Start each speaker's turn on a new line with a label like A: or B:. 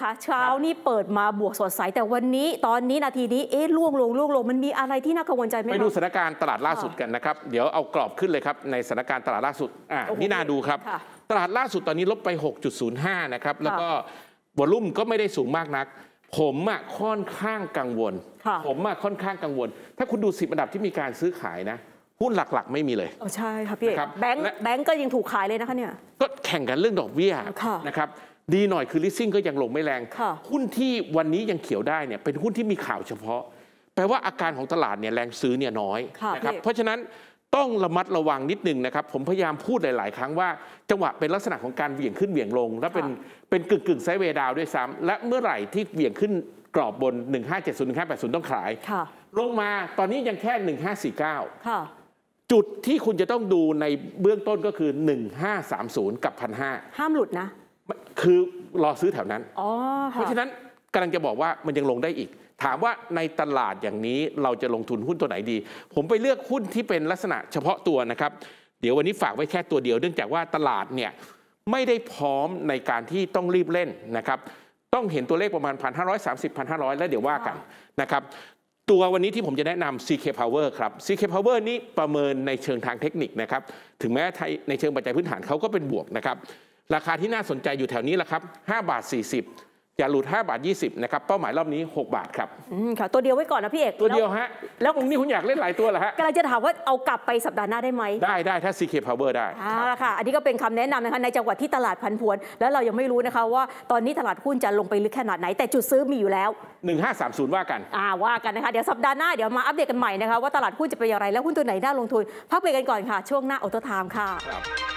A: คะเช้านี่เปิดมาบวกสดใส แต่วันนี้ตอนนี้นาทีนี้เอ๊ะล่วงลงล่วงลงมันมีอะไรที่น่ากังวลใจไหมไปดูสถานกา
B: รณ์ตลาดล่าสุดกันนะครับเดี๋ยวเอากรอบขึ้นเลยครับในสถานการณ์ตลาดล่าสุดอ่า นี่น่าดูครับตลาดล่าสุดตอนนี้ลบไป 6.05นะครับแล้วก็วอลุ่มก็ไม่ได้สูงมากนัก ผมอ่ะค่อนข้างกังวลผมอ่ะค่อนข้างกังวล ถ้าคุณดูสิบอันดับที่มีการซื้อขายนะ หุ้นหลักๆ ไม่มีเลย
A: ใช่ค่ะพี่แบงก์แบงก์ก็ยังถูกขายเลยนะคะเนี่ย ก
B: ็แข่งกันเรื่องดอกเบี้ยนะครับดีหน่อยคือลิสซิ่งก็ยังลงไม่แรง หุ้นที่วันนี้ยังเขียวได้เนี่ยเป็นหุ้นที่มีข่าวเฉพาะ แปลว่าอาการของตลาดเนี่ยแรงซื้อเนี่ยน้อยนะครับ เพราะฉะนั้นต้องระมัดระวังนิดนึงนะครับ ผมพยายามพูดหลายๆ ครั้งว่า จังหวะเป็นลักษณะของการเหวี่ยงขึ้นเหวี่ยงลง และเป็นเป็นกึ่งกึ่งไซเวดาวด้วยซ้ำ และเมื่อไหร่ที่เหวี่ยงขึ้นกรอบบน 1570 1580ต้องขายลงมาตอนนี้ยังแค่ 1549จุดที่คุณจะต้องดูในเบื้องต้นก็คือ 1530กับ1,500ห้ามหลุดนะคือรอซื้อแถวนั้น เพราะฉะนั้นกำลังจะบอกว่ามันยังลงได้อีก ถามว่าในตลาดอย่างนี้เราจะลงทุนหุ้นตัวไหนดี ผมไปเลือกหุ้นที่เป็นลักษณะเฉพาะตัวนะครับ เดี๋ยววันนี้ฝากไว้แค่ตัวเดียวเนื่องจากว่าตลาดเนี่ยไม่ได้พร้อมในการที่ต้องรีบเล่นนะครับ ต้องเห็นตัวเลขประมาณ 1,530 1,500 แล้วเดี๋ยวว่ากันนะครับ ตัววันนี้ที่ผมจะแนะนำ CK Power ครับ CK Power นี้ประเมินในเชิงทางเทคนิคนะครับ ถึงแม้ไทยในเชิงปัจจัยพื้นฐานเขาก็เป็นบวกนะครับราคาที่น่าสนใจอยู่แถวนี้แหละครับ5บาท 40อย่าหลุด5 บาท 20นะครับ เป้าหมายรอบนี้ 6 บาทครับ
A: อืมค่ะ ตัวเดียวไว้ก่อนนะพี่เอก ตัวเดียวฮะ แล้วตรงนี้คุณอยากเล่นหลายตัวเหรอฮะกำลังจะถามว่าเอากลับไปสัปดาห์หน้าได้ไหมได้ได้ ถ้
B: า CK Power ได้อ
A: ่าะค่ะ อันนี้ก็เป็นคำแนะนำนะคะ ในจังหวัดที่ตลาดพันพวน แล้วเรายังไม่รู้นะคะ ว่าตอนนี้ตลาดหุ้นจะลงไปลึกแค่ไหน แต่จุดซื้อมีอยู่แล้ว
B: 1530 ว่ากัน
A: อ่า ว่ากันนะคะ เดี๋ยวสัปดาห์หน้าเดี๋ยวมาอัปเดตกันใหม่นะคะว่าตลาดหุ้นจะเป็นอย่างไรแลวหุ้นตัวไหนน่าลงทุนพักไปกันก่อนค่ะช่วงหน้าออโตไทม์ค่ะ